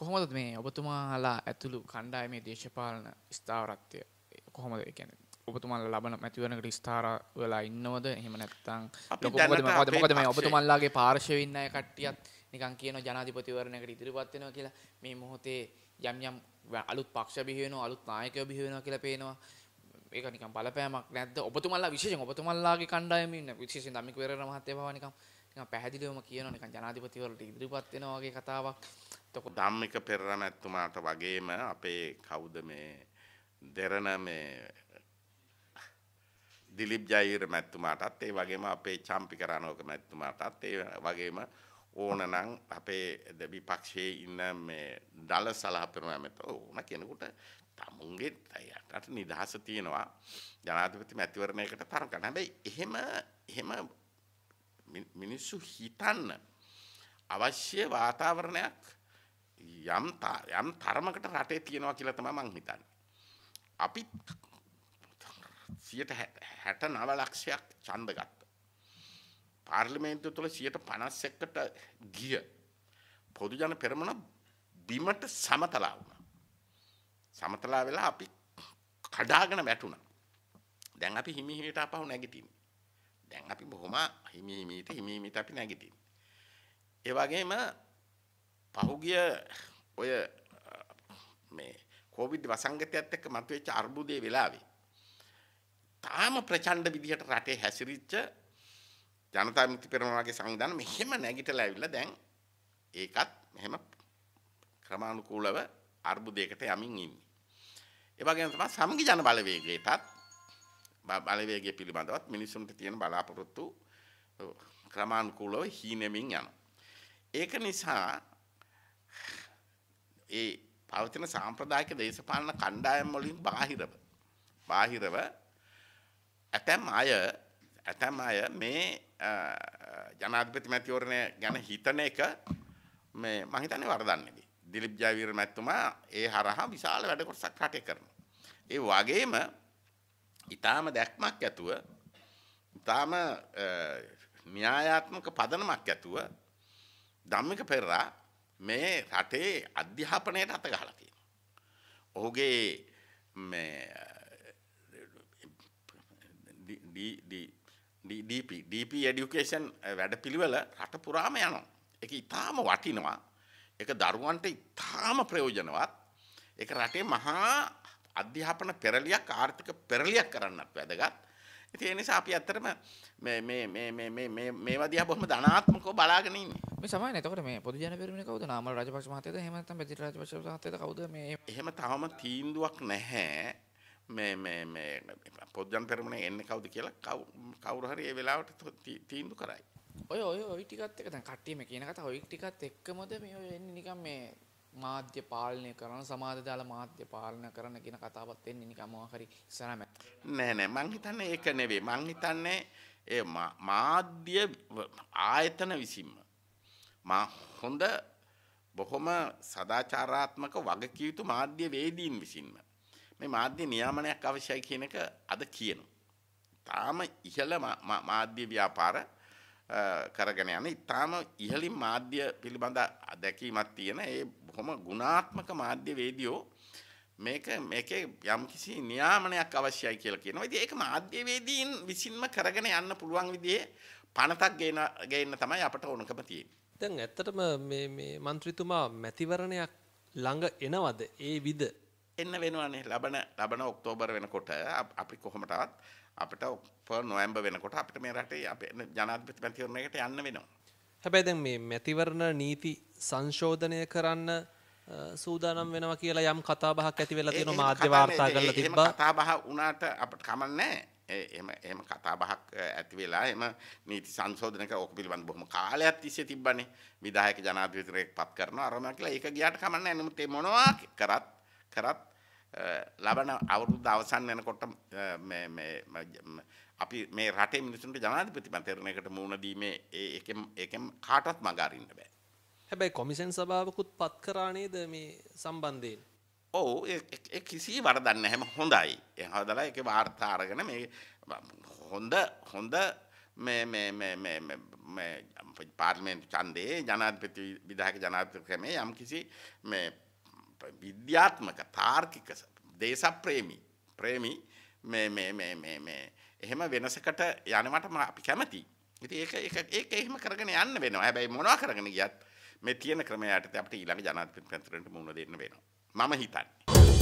කොහොමද මේ ඔබතුමාලා ඇතුළු කණ්ඩායමේ දේශපාලන ස්ථාවරත්වය කොහොමද කියන්නේ ඔබතුමල් ලබන මැතිවනකට ස්ථාර වෙලා ඉන්නවද එහෙම නැත්තං මොකද මේ ඔබතුමල්ලාගේ පාර්ශවඉන්නය කට්ටියත් නිකන් කියන ජනාධිපතිවරණයකට ඉදිරිපත්වෙනවා කියලා මේ මොහොතේ යම් යම් අලුත් පක්ෂ බිහිවෙන අලුත් නායක බිහිවෙන කියලා පේනවා ඒක නිකම් බලපෑමක් නැද්ද ඔබතුමල්ලා විශේෂ ඔබතුමල්ලාගේ කණ්ඩායමින් විශේෂ දමිකවර මහත්තය පවනිකම් පැහැදිලිවම කියන නිකන් ජනාධිපතිවරට ඉදිරිපත් වෙන වගේ කතාවක්. එතකොට ධම්මික පෙරරමැතුමාට වගේම අපේ කවුද මේ දෙරණ මේ දිලිප් ජයීර මැතිතුමාටත් ඒ වගේම අපේ චම්පික රණෝක මැතිතුමාටත් ඒ වගේම ඕනනම් අපේ විපක්ෂයේ ඉන්න මේ දල සලහපරමැත ඕන කෙනෙකුට තමුන්ගේ අයට නිදහස තියෙනවා ජනාධිපති මැතිවරණයකට තරකන හැබැයි එහෙම එහෙම මිනිස්සු හිතන්න අවශ්‍ය වාතාවරණයක් යම් යම් තරමකට රටේ තියෙනවා කියලා තමයි මං හිතන්නේ. අපි 69 ලක්ෂයක් ඡන්ද ගත්තා. පාර්ලිමේන්තුව තුළ 51කට ගිය පොදු ජන පෙරමුණ බිමට සමතලා වුණා. සමතලා වෙලා අපි කඩාගෙන වැටුණා. දැන් අපි හිමි හිමිට අපහු නැගිටින්නේ. දැන් අපි බොහොම හිමි හිමීට හිමි හිමීට අපි නැගිටින්නේ. ඒ වගේම පහුගිය ඔය මේ කොවිඩ් වසංගතයත් එක්ක මතුවෙච්ච අර්බුදයේ වෙලාවේ තාම ප්‍රචණ්ඩ විදිහට රටේ හැසිරිච්ච ජනතා විමුක්ති පෙරමුණගේ සංවිධාන මෙහෙම නැගිටලා ඇවිල්ලා දැන් ඒකත් මෙහෙම ක්‍රමානුකූලව අර්බුදයකට යමින් ඉන්නේ. ඒ වගේම තමයි සමගි ජන බලවේගයටත් බලවේගය පිළිබඳවත් මිනිසුන්ට තියෙන බලාපොරොත්තු ක්‍රමානුකූලව හීනෙමින් යනවා. ඒක නිසා ඒ පවතින සාම්ප්‍රදායික දේශපාලන කණ්ඩායම් වලින් බාහිරව බාහිරව ඇතැම් අය ඇතැම් අය මේ ජනාධිපති මැතිවරණය ගැන හිතන එක මේ මං හිතන්නේ වරදන්නේදී. දිලිප් ජයවීර මැතිතුමා ඒ හරහා විශාල වැඩ කොටසක් රටේ කරනවා. ඒ වගේම ඊටාම දැක්මක් ඇතුව ඊටාම න්‍යායාත්මක පදනමක් ඇතුව ධම්මික පෙරරා මේ රටේ අධ්‍යාපනයට අත ගහලා තියෙනවා. ඔහුගේ මේ DP DP education වැඩපිළිවෙල රට පුරාම යනවා. ඒක ඊටාම වටිනවා. ඒක දරුවන්ට ඊටාම ප්‍රයෝජනවත්. ඒක රටේ මහා අධ්‍යාපන පෙරලියක් ආර්ථික පෙරලියක් කරන්නත් වැදගත්. ඉතින් ඒ නිසා අපි ඇත්තටම මේ මේ මේ මේ මේ මේ මේවා දිහා බොහොම ධනාත්මකව බලාගෙන ඉන්නේ. මේ සමාන එතකොට මේ පොදු ජන පෙරමුණ කවුද? නාමල් රාජපක්ෂ මහත්තයද? එහෙම නැත්නම් බෙදිරි රාජපක්ෂ මහත්තයද කවුද මේ? එහෙම තවම තීන්දුවක් නැහැ. මේ මේ මේ පොදු ජන පෙරමුණේ එන්නේ කවුද කියලා කවුරු හරි ඒ වෙලාවට තීන්දුව කරයි. ඔය ඔය ඔය ටිකත් එක දැන් කට්ටිය මේ කියන කතාව ඔය ටිකත් එක්කමද මේ ඔය එන්නේ නිකන් මේ මාධ්‍ය පාලනය කරන සමාධදාල මාධ්‍ය පාලන කරන ගෙන කතාවත් එන්නේ නිකමවාහරි සරම නෑනෑ මංහිතන්න ඒක නෙවේ මංහිතන්නේ ඒ මාධ්‍ය ආයතන විසින්ම හොඳ බොහොම සදාචාරාත්මක වගකියයුතු මාධ්‍ය වේදීන් විසින්ම මේ මාධ්‍ය නියාමනයක් අවශ්‍යයි කියනක අද කියනු. තාම ඉහළ මාධ්‍ය ව්‍යාපාර කරගෙන යන ඉතාම ඉහලින් මාධ්‍ය පිළිබඳ අදැකීමත් තියෙන ඒ කොම ගුණාත්මක මාධ්‍ය වේදියෝ මේක මේකේ යම්කිසි නියාමනයක් අවශ්‍යයි කියලා කියනවා. ඉතින් ඒක මාධ්‍යවේදීන් විසින්ම කරගෙන යන්න පුළුවන් විදිහේ පනතක් ගේන ගේන්න තමයි අපට ඕනකම තියෙන්නේ. දැන් ඇත්තටම මේ මේ മന്ത്രിතුමා මැතිවරණයක් ළඟ එනවද? ඒ විද එන්න වෙනවනේ. ලබන ලබන ඔක්තෝබර් වෙනකොට අපි කොහොමටවත් අපිට ඔක්තෝබර් නොවැම්බර් වෙනකොට අපිට මේ රටේ අපේ ජනාධිපති මැතිවරණයකට යන්න වෙනවා. හැබැයි දැන් මේ මැතිවරණ නීති සංශෝධනය කරන්න සූදානම් වෙනවා කියලා යම් කතා බහක් ඇති වෙලා තියෙනවා මාධ්‍ය වාර්තා කරලා තිබ්බා. කතා බහ වුණාට අපිට කමන්නේ එහෙම එහෙම කතා බහක් ඇති වෙලා එහෙම නීති සංශෝධනක ඕක පිළිබඳ බොහොම කාලයක් තිස්සේ තිබ්බනේ විධායක ජනාධිපතිවරයෙක් පත් කරනවා අරම කියලා ඒක ගියාට කමන්නේ නැහැ. නමුත් ඒ මොනවා කරත් කරත් ලබන අවුරුද්ද අවසන් වෙනකොට අපි මේ රටේ මිනිසුන්ට ජනාධිපති මැතිවරණයකට මුහුණ දීමේ ඒකෙන් ඒකෙන් කාටවත් මඟ අරින්න බෑ. හැබැයි කොමිෂන් සභාවකුත් පත් කරා නේද මේ සම්බන්ධයෙන්? ඔව් ඒ කිසි වරදක් නැහැ හැම හොඳයි. ඒ හදලා ඒකේ වාර්තා අරගෙන මේ හොඳ හොඳ මේ මේ මේ මේ මේ පාර්ලිමේන්තු ඡන්දේ ජනාධිපති විධායක ජනාධිපති ක්‍රමේ යම්කිසි මේ විද්‍යාත්මක තාර්කික දේශප්‍රේමී ප්‍රේමී මේ මේ මේ මේ මේ එහෙම වෙනසකට යනවට අපි කැමති. ඉතින් ඒක ඒක ඒක එහෙම කරගෙන යන්න වෙනවා. හැබැයි මොනවා කරගෙන ගියත් මේ තියෙන ක්‍රමයට අපිට ඊළඟ ජනාධිපති ප්‍රතිරට මුහුණ දෙන්න වෙනවා. මම හිතන්නේ.